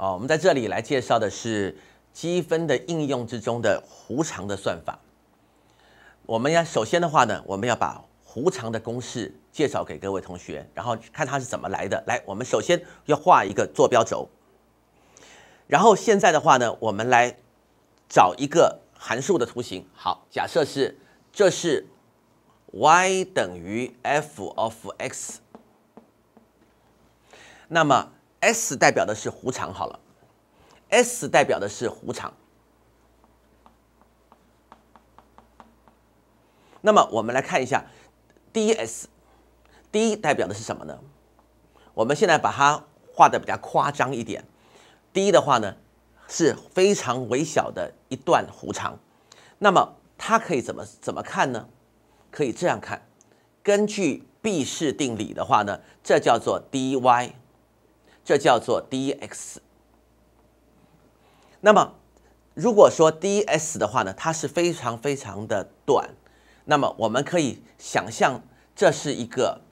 哦，我们在这里来介绍的是积分的应用之中的弧长的算法。我们要首先的话呢，我们要把弧长的公式介绍给各位同学，然后看它是怎么来的。来，我们首先要画一个坐标轴。然后现在的话呢，我们来找一个函数的图形。好，假设是这是 y 等于 f of x，那么。S 代表的是弧长，好了，S 代表的是弧长。那么我们来看一下 dS，d 代表的是什么呢？我们现在把它画的比较夸张一点，d 的话呢是非常微小的一段弧长。那么它可以怎么怎么看呢？可以这样看，根据毕氏定理的话呢，这叫做 dy。这叫做 dx。那么，如果说 ds 的话呢，它是非常非常的短。那么，我们可以想象这是一个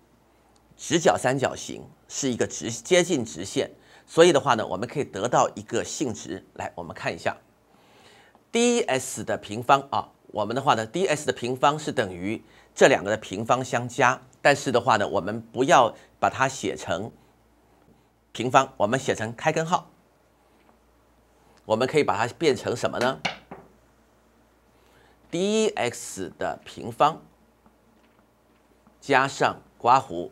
直角三角形，是一个直接近直线。所以的话呢，我们可以得到一个性质。来，我们看一下 ds 的平方啊。我们的话呢，ds 的平方是等于这两个的平方相加。但是的话呢，我们不要把它写成。平方，我们写成开根号，我们可以把它变成什么呢？dx 的平方加上刮弧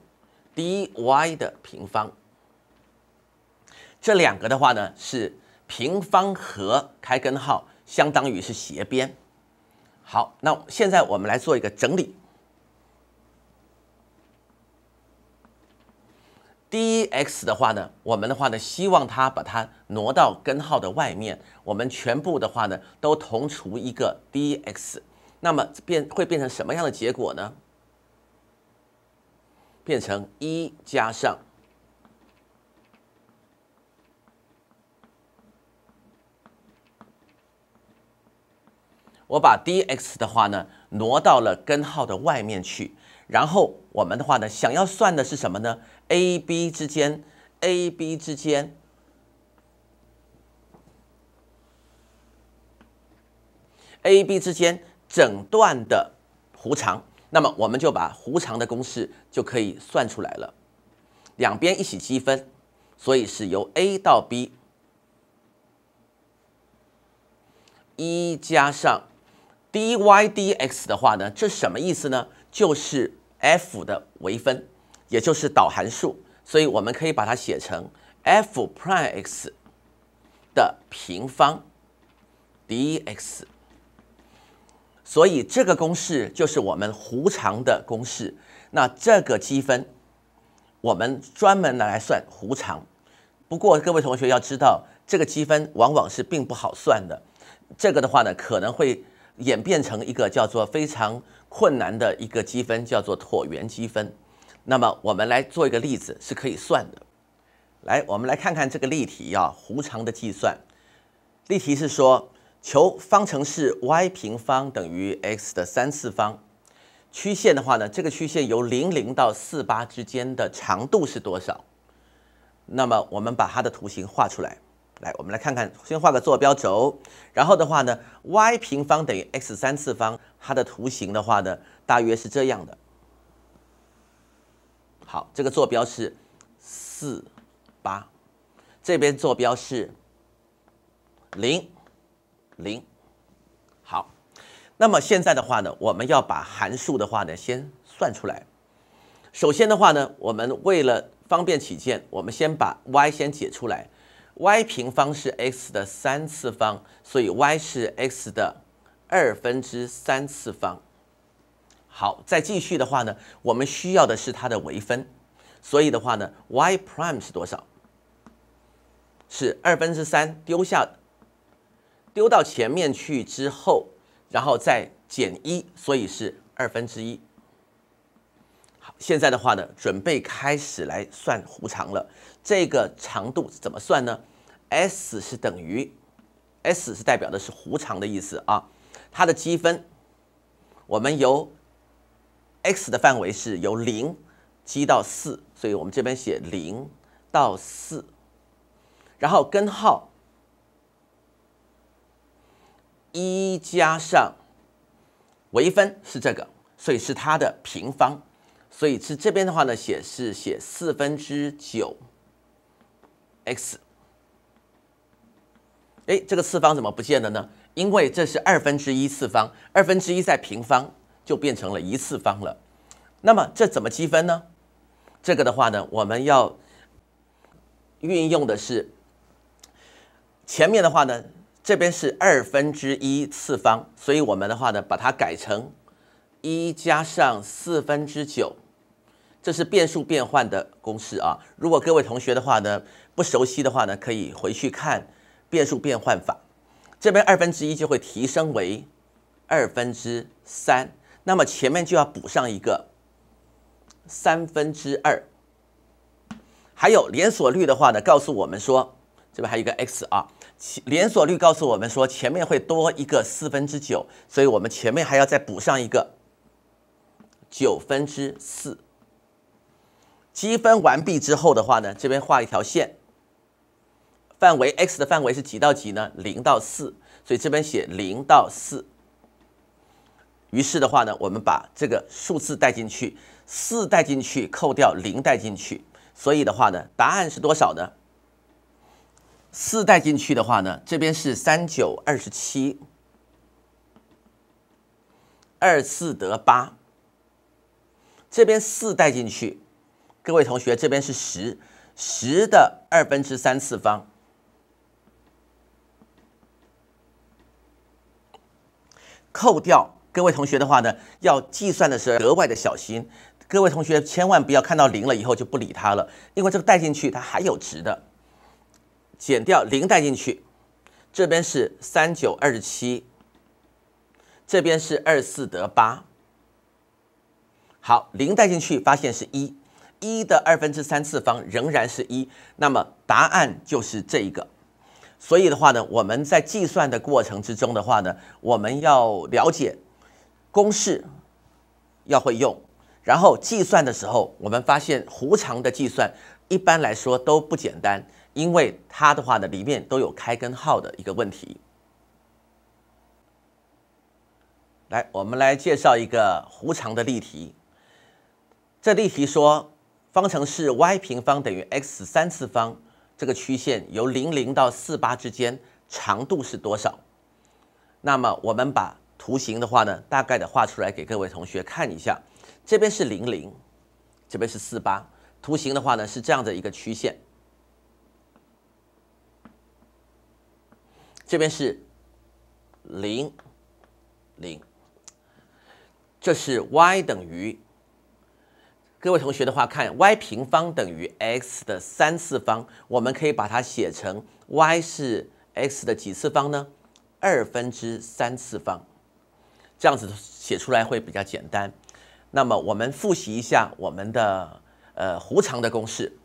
dy 的平方，这两个的话呢是平方和开根号，相当于是斜边。好，那现在我们来做一个整理。dx 的话呢，我们的话呢，希望它把它挪到根号的外面，我们全部的话呢，都同除一个 dx，那么变会变成什么样的结果呢？变成一加上。我把 dx 的话呢挪到了根号的外面去，然后我们的话呢，想要算的是什么呢？ab 之间，ab 之间，ab 之间整段的弧长。那么我们就把弧长的公式就可以算出来了，两边一起积分，所以是由 a 到 b，一加上。dy/dx 的话呢，这什么意思呢？就是 f 的微分，也就是导函数。所以我们可以把它写成 f prime x 的平方 dx。所以这个公式就是我们弧长的公式。那这个积分，我们专门拿来算弧长。不过各位同学要知道，这个积分往往是并不好算的。这个的话呢，可能会。演变成一个叫做非常困难的一个积分，叫做椭圆积分。那么我们来做一个例子是可以算的。来，我们来看看这个例题啊，弧长的计算。例题是说，求方程式 y 平方等于 x 的三次方曲线的话呢，这个曲线由零零到四八之间的长度是多少？那么我们把它的图形画出来。来，我们来看看，先画个坐标轴，然后的话呢，y 平方等于 x 三次方，它的图形的话呢，大约是这样的。好，这个坐标是四八，这边坐标是零零。好，那么现在的话呢，我们要把函数的话呢，先算出来。首先的话呢，我们为了方便起见，我们先把 y 先解出来。y 平方是 x 的三次方，所以 y 是 x 的二分之三次方。好，再继续的话呢，我们需要的是它的微分，所以的话呢，y prime 是多少？是二分之三丢下，丢到前面去之后，然后再减一，所以是二分之一。好，现在的话呢，准备开始来算弧长了。这个长度怎么算呢？s 是等于，s 是代表的是弧长的意思啊。它的积分，我们由 x 的范围是由零积到四，所以我们这边写零到四，然后根号一加上微分是这个，所以是它的平方，所以是这边的话呢写是写四分之九。x，哎，这个次方怎么不见了呢？因为这是二分之一次方，二分之一再平方就变成了一次方了。那么这怎么积分呢？这个的话呢，我们要运用的是前面的话呢，这边是二分之一次方，所以我们的话呢，把它改成一加上四分之九。这是变数变换的公式啊！如果各位同学的话呢不熟悉的话呢，可以回去看变数变换法。这边二分之一就会提升为二分之三，那么前面就要补上一个三分之二。还有连锁率的话呢，告诉我们说这边还有一个 x 啊，连锁率告诉我们说前面会多一个四分之九，所以我们前面还要再补上一个九分之四。积分完毕之后的话呢，这边画一条线。范围 x 的范围是几到几呢？零到四，所以这边写零到四。于是的话呢，我们把这个数字代进去，四代进去，扣掉零代进去，所以的话呢，答案是多少呢？四代进去的话呢，这边是三九二十七，二四得八，这边四代进去。各位同学，这边是十，十的二分之三次方，扣掉。各位同学的话呢，要计算的时候格外的小心。各位同学千万不要看到零了以后就不理它了，因为这个带进去它还有值的。减掉零带进去，这边是三九二十七，这边是二四得八。好，零带进去，发现是一。一的二分之三次方仍然是一，那么答案就是这一个。所以的话呢，我们在计算的过程之中的话呢，我们要了解公式，要会用。然后计算的时候，我们发现弧长的计算一般来说都不简单，因为它的话呢里面都有开根号的一个问题。来，我们来介绍一个弧长的例题。这例题说。方程是 y 平方等于 x 三次方，这个曲线由零零到四八之间长度是多少？那么我们把图形的话呢，大概的画出来给各位同学看一下。这边是零零，这边是四八。图形的话呢是这样的一个曲线，这边是零零，这是 y 等于。各位同学的话，看 y 平方等于 x 的三次方，我们可以把它写成 y 是 x 的几次方呢？二分之三次方，这样子写出来会比较简单。那么我们复习一下我们的呃弧长的公式，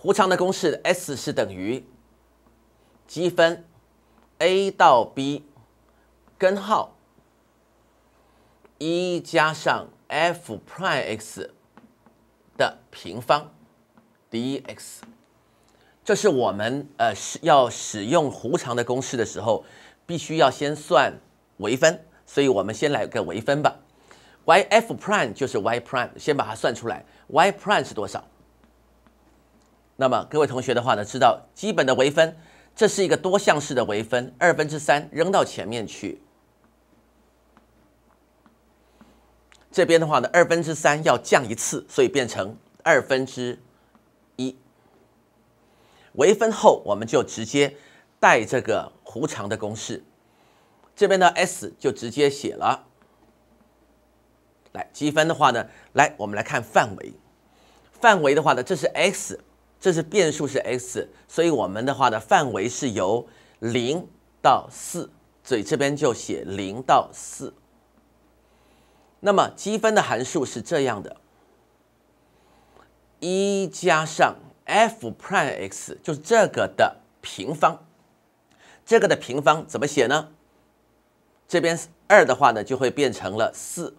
弧长的公式 s 是等于积分 a 到 b 根号一加上 f prime x。的平方 dx，这是我们呃使要使用弧长的公式的时候，必须要先算微分，所以我们先来个微分吧。y f prime 就是 y prime，先把它算出来。y prime 是多少？那么各位同学的话呢，知道基本的微分，这是一个多项式的微分，二分之三扔到前面去。这边的话呢，二分之三要降一次，所以变成二分之一。微分后，我们就直接带这个弧长的公式。这边的 s 就直接写了。来积分的话呢，来我们来看范围。范围的话呢，这是 x，这是变数是 x，所以我们的话呢，范围是由零到四，所以这边就写零到四。那么积分的函数是这样的，一加上 f prime x 就是这个的平方，这个的平方怎么写呢？这边二的话呢就会变成了四，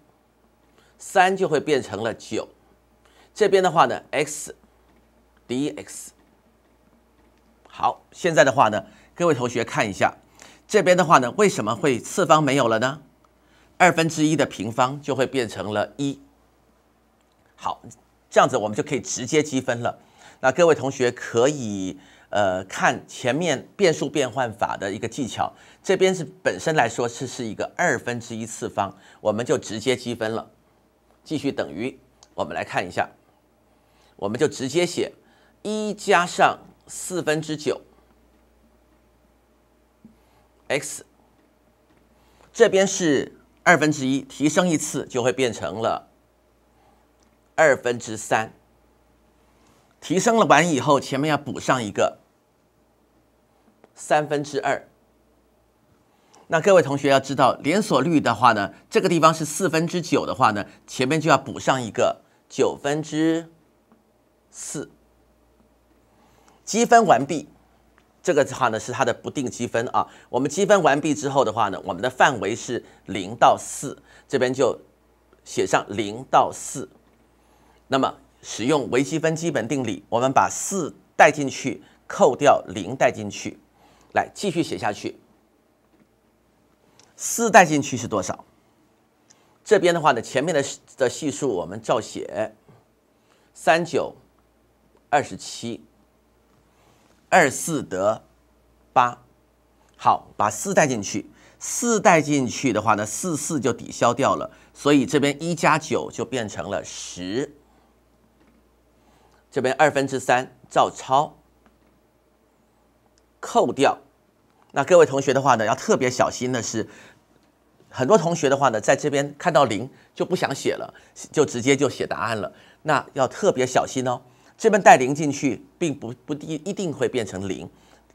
三就会变成了九，这边的话呢 x dx。好，现在的话呢，各位同学看一下，这边的话呢为什么会次方没有了呢？二分之一的平方就会变成了一，好，这样子我们就可以直接积分了。那各位同学可以呃看前面变数变换法的一个技巧，这边是本身来说是是一个二分之一次方，我们就直接积分了。继续等于，我们来看一下，我们就直接写一加上四分之九 x，这边是。二分之一提升一次就会变成了二分之三。提升了完以后，前面要补上一个三分之二。那各位同学要知道，连锁率的话呢，这个地方是四分之九的话呢，前面就要补上一个九分之四。积分完毕。这个的话呢是它的不定积分啊，我们积分完毕之后的话呢，我们的范围是零到四，这边就写上零到四。那么使用微积分基本定理，我们把四代进去，扣掉零代进去，来继续写下去。四代进去是多少？这边的话呢，前面的的系数我们照写，三九二十七。二四得八，好，把四带进去，四带进去的话呢，四四就抵消掉了，所以这边一加九就变成了十，这边二分之三照抄，扣掉。那各位同学的话呢，要特别小心的是，很多同学的话呢，在这边看到零就不想写了，就直接就写答案了，那要特别小心哦。这边带零进去，并不不一一定会变成零。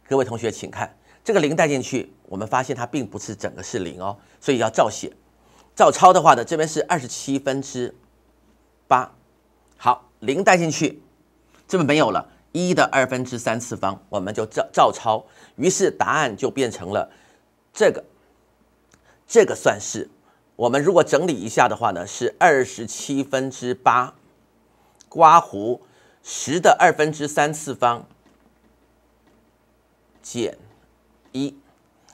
各位同学，请看这个零带进去，我们发现它并不是整个是零哦，所以要照写。照抄的话呢，这边是二十七分之八。好，零带进去，这边没有了。一的二分之三次方，我们就照照抄，于是答案就变成了这个。这个算式，我们如果整理一下的话呢，是二十七分之八。刮胡。十的二分之三次方减一，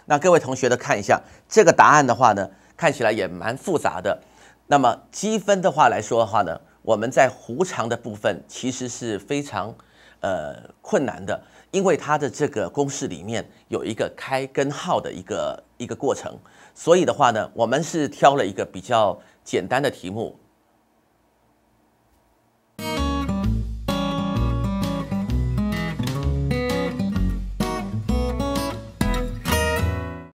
那各位同学都看一下这个答案的话呢，看起来也蛮复杂的。那么积分的话来说的话呢，我们在弧长的部分其实是非常呃困难的，因为它的这个公式里面有一个开根号的一个一个过程，所以的话呢，我们是挑了一个比较简单的题目。